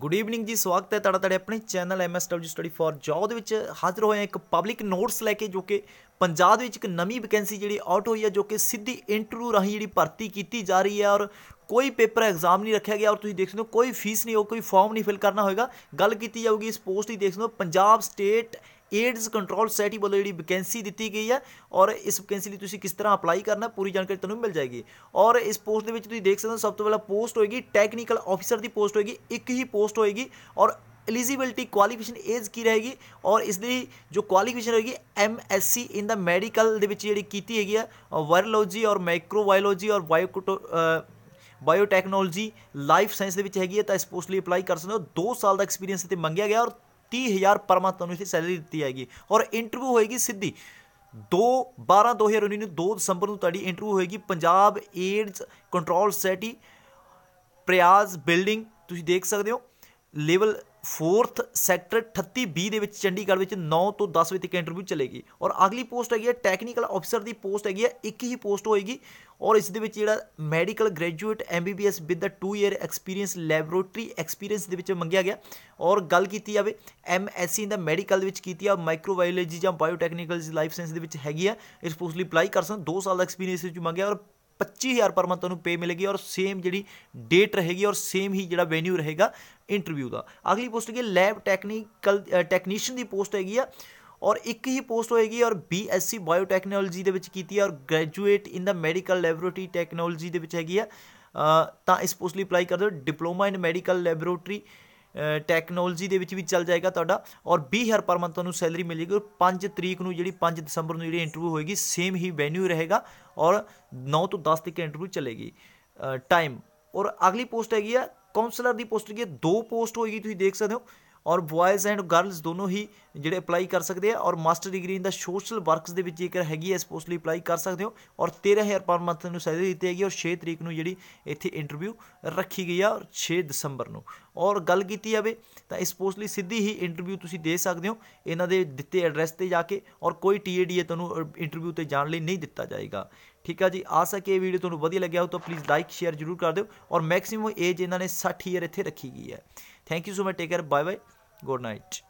Good evening ਜੀ ਸਵਾਗਤ ਹੈ ਤੁਹਾਡਾ ਤੁਹਾਡੇ ਆਪਣੇ channel MSW study for job ਦੇ ਵਿੱਚ ਹਾਜ਼ਰ ਹੋਏ ਇੱਕ ਪਬਲਿਕ ਨੋਟਸ ਲੈ ਕੇ ਜੋ ਕਿ ਪੰਜਾਬ ਦੇ ਵਿੱਚ ਇੱਕ ਨਵੀਂ ਵੈਕੈਂਸੀ ਜਿਹੜੀ ਆਊਟ ਹੋਈ ਹੈ ਜੋ ਕਿ ਸਿੱਧੀ ਇੰਟਰਵਿਊ ਰਾਹੀਂ ਜਿਹੜੀ ਭਰਤੀ ਕੀਤੀ ਜਾ ਰਹੀ ਹੈ ਔਰ ਕੋਈ ਪੇਪਰ ਐਗਜ਼ਾਮ ਨਹੀਂ ਰੱਖਿਆ ਗਿਆ ਔਰ ਤੁਸੀਂ ਦੇਖ ਸਕਦੇ ਹੋ ਕੋਈ ਫੀਸ ਨਹੀਂ ਹੋ ਕੋਈ ਫਾਰਮ ਨਹੀਂ ਫਿਲ ਕਰਨਾ ਹੋਏਗਾ ਗੱਲ ਕੀਤੀ ਜਾਊਗੀ ਇਸ ਪੋਸਟ ਦੀ ਦੇਖ ਸਕਦੇ ਹੋ Punjab state AIDS control society ਵੱਲੋਂ ਜਿਹੜੀ ਵੈਕੈਂਸੀ ਦਿੱਤੀ ਗਈ ਹੈ ਔਰ ਇਸ ਵੈਕੈਂਸੀ ਲਈ ਤੁਸੀਂ ਕਿਸ ਤਰ੍ਹਾਂ ਅਪਲਾਈ ਕਰਨਾ ਪੂਰੀ ਜਾਣਕਾਰੀ ਤੁਹਾਨੂੰ ਮਿਲ ਜਾਏਗੀ ਔਰ ਇਸ ਪੋਸਟ ਦੇ ਵਿੱਚ ਤੁਸੀਂ ਦੇਖ ਸਕਦੇ ਹੋ ਸਭ ਤੋਂ ਪਹਿਲਾਂ ਪੋਸਟ ਹੋਏਗੀ ਟੈਕਨੀਕਲ ਆਫੀਸਰ ਦੀ ਪੋਸਟ ਹੋਏਗੀ ਇੱਕ ਹੀ ਪੋਸਟ ਹੋਏਗੀ ਔਰ एलिजिबिलिटी क्वालिफिकेशन एज ਕੀ ਰਹੇਗੀ ਔਰ ਇਸ ਦੀ ਜੋ ਕੁਆਲੀਫਿਕੇਸ਼ਨ ਹੋਏਗੀ M S C in the medical ਦੇ ਵਿੱਚ ਜਿਹੜੀ ਕੀਤੀ ਹੈਗੀ ਆ ਵਾਇਰੋਲੋਜੀ ਔਰ ਮਾਈਕਰੋਬਾਇਓਲੋਜੀ ਔਰ ਬਾਇਓਕੋਟੋ ਬਾਇਓਟੈਕਨੋਲੋਜੀ ਲਾਈਫ ਸਾਇੰਸ ਦੇ ਵਿੱਚ ਹੈਗੀ ਹੈ ਤਾਂ ਇਸ ਪੋਸਟ ਲਈ ਅਪਲਾਈ ਕਰ ਸਕਦੇ ਹੋ 2 ਸਾਲ ਦਾ ਐਕਸਪੀਰੀਅੰਸ ਤੇ ਮੰਗਿਆ ਗਿਆ ਔਰ 30000 ਪਰ ਮੰਥ ਤੁਹਾਨੂੰ ਇਸੇ ਸੈਲਰੀ ਦਿੱਤੀ ਜਾਏਗੀ ਔਰ ਇੰਟਰਵਿਊ ਹੋਏਗੀ ਸਿੱਧੀ 2 12 2019 ਨੂੰ 2 ਦਸੰਬਰ ਨੂੰ ਤੁਹਾਡੀ ਇੰਟਰਵਿਊ ਹੋਏਗੀ Punjab AIDS control society Prayas building ਤੁਸੀਂ ਦੇਖ ਸਕਦੇ ਹੋ ਲੈਵਲ 4th ਸੈਕਟਰ 38B ਦੇ ਵਿੱਚ ਚੰਡੀਗੜ੍ਹ ਵਿੱਚ 9 ਤੋਂ 10 ਵਜੇ ਤੱਕ ਇੰਟਰਵਿਊ ਚੱਲੇਗੀ ਔਰ ਅਗਲੀ ਪੋਸਟ ਹੈਗੀ ਹੈ ਟੈਕਨੀਕਲ ਅਫਸਰ ਦੀ ਪੋਸਟ ਹੈਗੀ ਹੈ ਇੱਕ ਹੀ ਪੋਸਟ ਹੋਏਗੀ ਔਰ ਇਸ ਦੇ ਵਿੱਚ ਜਿਹੜਾ medical graduate MBBS with the 2 year experience laboratory experience ਦੇ ਵਿੱਚ ਮੰਗਿਆ ਗਿਆ ਔਰ ਗੱਲ ਕੀਤੀ ਜਾਵੇ ਐਮਐਸਸੀ ਇਨ ਦਾ ਮੈਡੀਕਲ ਦੇ ਵਿੱਚ ਕੀਤੀ ਆ ਮਾਈਕਰੋਬਾਇਓਲੋਜੀ ਜਾਂ ਬਾਇਓਟੈਕਨੀਕਲ ਲਾਈਫ ਸਾਇੰਸ ਦੇ ਵਿੱਚ ਹੈਗੀ ਆ ਇਸ ਪੋਸਟ ਲਈ ਅਪਲਾਈ ਕਰ ਸਕਦੇ 2 ਸਾਲ ਦਾ ਐਕਸਪੀਰੀਅੰਸ ਵਿੱਚ ਮੰਗਿਆ ਔਰ 25000 ਪਰ ਮੰਥ ਤੁਹਾਨੂੰ ਪੇ ਮਿਲੇਗੀ ਔਰ ਸੇਮ ਜਿਹੜੀ ਡੇਟ ਰਹੇਗੀ ਔਰ ਸੇਮ ਹੀ ਜਿਹੜਾ ਵੈਨਿਊ ਰਹੇਗਾ ਇੰਟਰਵਿਊ ਦਾ ਅਗਲੀ ਪੋਸਟ ਹੈਗੀ ਲੈਬ ਟੈਕਨੀਕਲ ਟੈਕਨੀਸ਼ੀਅਨ ਦੀ ਪੋਸਟ ਹੈਗੀ ਆ ਔਰ ਇੱਕ ਹੀ ਪੋਸਟ ਹੋਏਗੀ ਔਰ ਬੀਐਸਸੀ ਬਾਇਓਟੈਕਨੋਲੋਜੀ ਦੇ ਵਿੱਚ ਕੀਤੀ ਹੈ ਔਰ graduate in the medical laboratory technology ਦੇ ਵਿੱਚ ਹੈਗੀ ਆ ਤਾਂ ਇਸ ਪੋਸਟ ਲਈ ਅਪਲਾਈ ਕਰਦੇ ਹੋ diploma in medical laboratory technology ਦੇ ਵਿੱਚ ਵੀ ਚੱਲ ਜਾਏਗਾ ਤੁਹਾਡਾ ਔਰ 20000 ਪਰ ਮੰਥ ਤੁਹਾਨੂੰ ਸੈਲਰੀ ਮਿਲੇਗੀ ਔਰ 5 ਤਰੀਕ ਨੂੰ ਜਿਹੜੀ 5 ਦਸੰਬਰ ਨੂੰ ਜਿਹੜੀ ਇੰਟਰਵਿਊ ਹੋਏਗੀ ਸੇਮ ਹੀ ਵੈਨਿਊ ਰਹੇਗਾ ਔਰ 9 ਤੋਂ 10 ਤੱਕ ਇੰਟਰਵਿਊ ਚੱਲੇਗੀ ਟਾਈਮ ਔਰ ਅਗਲੀ ਪੋਸਟ ਹੈਗੀ ਆ ਕਾਉਂਸਲਰ ਦੀ ਪੋਸਟ ਕੀ ਹੈ ਦੋ ਪੋਸਟ ਹੋਏਗੀ ਤੁਸੀਂ ਦੇਖ ਸਕਦੇ ਹੋ ਔਰ ਬॉयਜ਼ ਐਂਡ ਗਰਲਸ ਦੋਨੋਂ ਹੀ ਜਿਹੜੇ ਅਪਲਾਈ ਕਰ ਸਕਦੇ ਆ ਔਰ master degree in the social works ਦੇ ਵਿੱਚ ਜੇਕਰ ਹੈਗੀ ਐ ਇਸ ਪੋਸਟ ਲਈ ਅਪਲਾਈ ਕਰ ਸਕਦੇ ਹੋ ਔਰ 13000 ਪਰ ਮੰਥ ਨੂੰ ਸੈਲਰੀ ਦਿੱਤੀ ਹੈਗੀ ਔਰ 6 ਤਰੀਕ ਨੂੰ ਜਿਹੜੀ ਇੱਥੇ ਇੰਟਰਵਿਊ ਰੱਖੀ ਗਈ ਆ ਔਰ 6 ਦਸੰਬਰ ਨੂੰ ਔਰ ਗੱਲ ਕੀਤੀ ਜਾਵੇ ਤਾਂ ਇਸ ਪੋਸਟ ਲਈ ਸਿੱਧੀ ਹੀ ਇੰਟਰਵਿਊ ਤੁਸੀਂ ਦੇ ਸਕਦੇ ਹੋ ਇਹਨਾਂ ਦੇ ਦਿੱਤੇ ਐਡਰੈਸ ਤੇ ਜਾ ਕੇ ਔਰ ਕੋਈ ਟੀਏਡੀਏ ਤੁਹਾਨੂੰ ਇੰਟਰਵਿਊ ਤੇ ਜਾਣ ਲਈ ਨਹੀਂ ਦਿੱਤਾ ਜਾਏਗਾ ਠੀਕ ਆ ਜੀ ਆ ਸਕੇ ਇਹ ਵੀਡੀਓ ਤੁਹਾਨੂੰ ਵਧੀਆ ਲੱਗਿਆ ਹੋ ਤਾਂ ਪਲੀਜ਼ ਲਾਈਕ ਸ਼ੇਅਰ ਜਰੂਰ ਕਰ ਦਿਓ ਔਰ ਮੈਕਸਿਮਮ ਏਜ ਇਹਨਾਂ ਨੇ 60 ਈਅਰ ਇੱਥੇ ਰੱਖੀ ਗਈ ਹੈ Thank you so much. Take care. Bye bye. Good night.